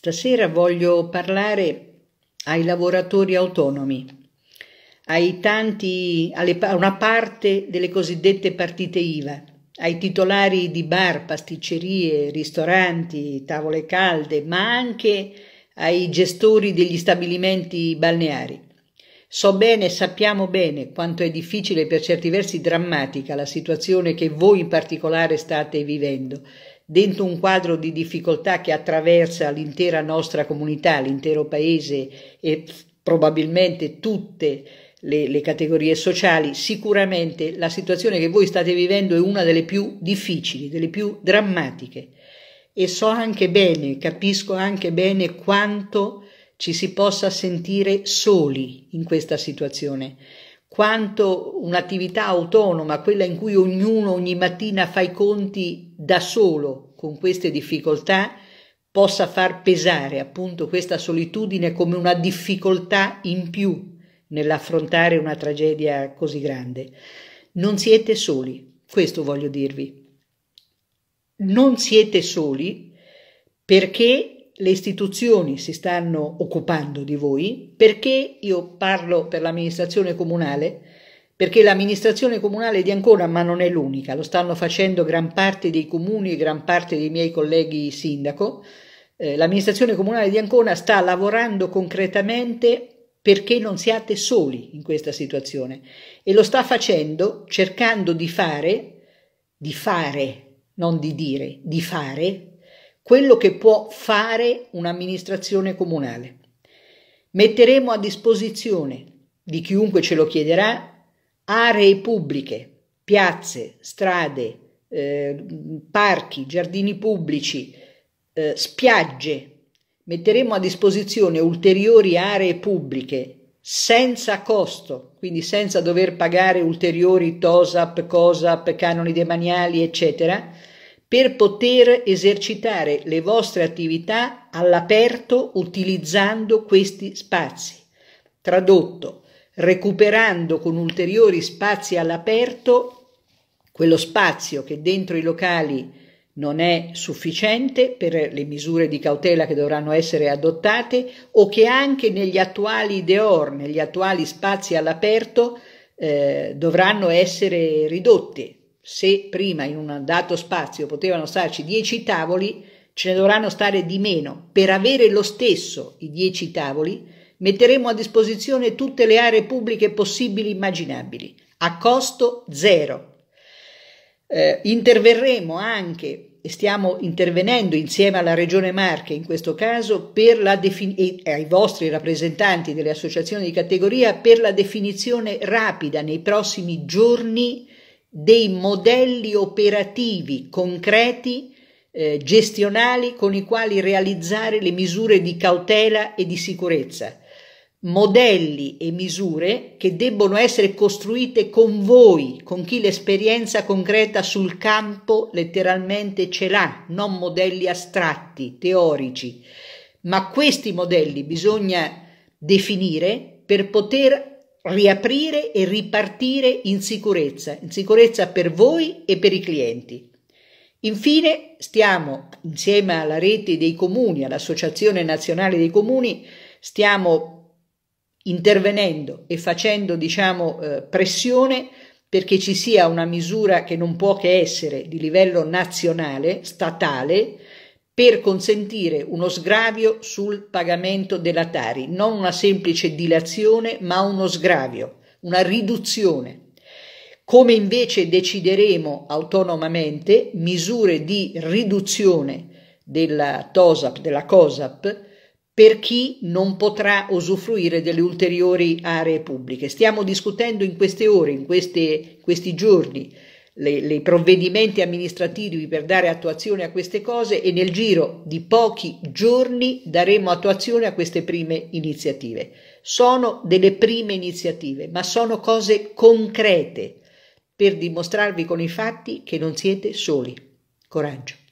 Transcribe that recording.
Stasera voglio parlare ai lavoratori autonomi, ai tanti, alle, a una parte delle cosiddette partite IVA, ai titolari di bar, pasticcerie, ristoranti, tavole calde, ma anche ai gestori degli stabilimenti balneari. So bene, sappiamo bene quanto è difficile e per certi versi drammatica la situazione che voi in particolare state vivendo dentro un quadro di difficoltà che attraversa l'intera nostra comunità, l'intero paese e probabilmente tutte le, le, categorie sociali, sicuramente la situazione che voi state vivendo è una delle più difficili, delle più drammatiche e so anche bene, capisco anche bene quanto ci si possa sentire soli in questa situazione quanto un'attività autonoma, quella in cui ognuno ogni mattina fa i conti da solo con queste difficoltà, possa far pesare appunto questa solitudine come una difficoltà in più nell'affrontare una tragedia così grande. Non siete soli, questo voglio dirvi. Non siete soli perché le istituzioni si stanno occupando di voi, perché io parlo per l'amministrazione comunale, perché l'amministrazione comunale di Ancona, ma non è l'unica, lo stanno facendo gran parte dei comuni e gran parte dei miei colleghi sindaco, eh, l'amministrazione comunale di Ancona sta lavorando concretamente perché non siate soli in questa situazione e lo sta facendo cercando di fare, di fare, non di dire, di fare quello che può fare un'amministrazione comunale. Metteremo a disposizione di chiunque ce lo chiederà aree pubbliche, piazze, strade, eh, parchi, giardini pubblici, eh, spiagge. Metteremo a disposizione ulteriori aree pubbliche senza costo, quindi senza dover pagare ulteriori TOSAP, COSAP, canoni demaniali, eccetera, per poter esercitare le vostre attività all'aperto utilizzando questi spazi. Tradotto, recuperando con ulteriori spazi all'aperto quello spazio che dentro i locali non è sufficiente per le misure di cautela che dovranno essere adottate o che anche negli attuali deor, negli attuali spazi all'aperto, eh, dovranno essere ridotti se prima in un dato spazio potevano starci 10 tavoli, ce ne dovranno stare di meno. Per avere lo stesso i 10 tavoli, metteremo a disposizione tutte le aree pubbliche possibili e immaginabili, a costo zero. Eh, interverremo anche, e stiamo intervenendo insieme alla Regione Marche in questo caso, e ai vostri rappresentanti delle associazioni di categoria per la definizione rapida nei prossimi giorni dei modelli operativi concreti eh, gestionali con i quali realizzare le misure di cautela e di sicurezza. Modelli e misure che debbono essere costruite con voi, con chi l'esperienza concreta sul campo letteralmente ce l'ha, non modelli astratti, teorici. Ma questi modelli bisogna definire per poter riaprire e ripartire in sicurezza, in sicurezza per voi e per i clienti. Infine stiamo, insieme alla rete dei comuni, all'Associazione Nazionale dei Comuni, stiamo intervenendo e facendo diciamo, eh, pressione perché ci sia una misura che non può che essere di livello nazionale, statale, per consentire uno sgravio sul pagamento della Tari, non una semplice dilazione, ma uno sgravio, una riduzione. Come invece decideremo autonomamente misure di riduzione della TOSAP, della COSAP, per chi non potrà usufruire delle ulteriori aree pubbliche. Stiamo discutendo in queste ore, in queste, questi giorni, i provvedimenti amministrativi per dare attuazione a queste cose e nel giro di pochi giorni daremo attuazione a queste prime iniziative. Sono delle prime iniziative, ma sono cose concrete per dimostrarvi con i fatti che non siete soli. Coraggio.